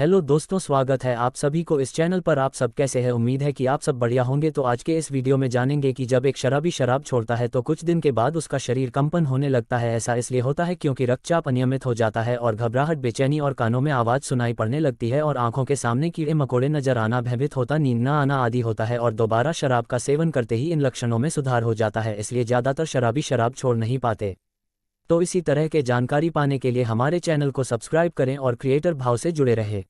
hello दोस्तों स्वागत है आप सभी को इस चैनल पर आप सब कैसे हैं उम्मीद है कि आप सब बढ़िया होंगे तो आज के इस वीडियो में जानेंगे कि जब एक शराबी शराब छोड़ता है तो कुछ दिन के बाद उसका शरीर कंपन होने लगता है ऐसा इसलिए होता है क्योंकि रक्तचाप अनियमित हो जाता है और घबराहट बेचैनी और कानों में आवाज़ सुनाई पड़ने लगती है और आंखों के सामने कीड़े मकोड़े नजर आना भयभीत होता नींद न आना आदि होता है और दोबारा शराब का सेवन करते ही इन लक्षणों में सुधार हो जाता है इसलिए ज़्यादातर शराबी शराब छोड़ नहीं पाते तो इसी तरह के जानकारी पाने के लिए हमारे चैनल को सब्सक्राइब करें और क्रिएटर भाव से जुड़े रहें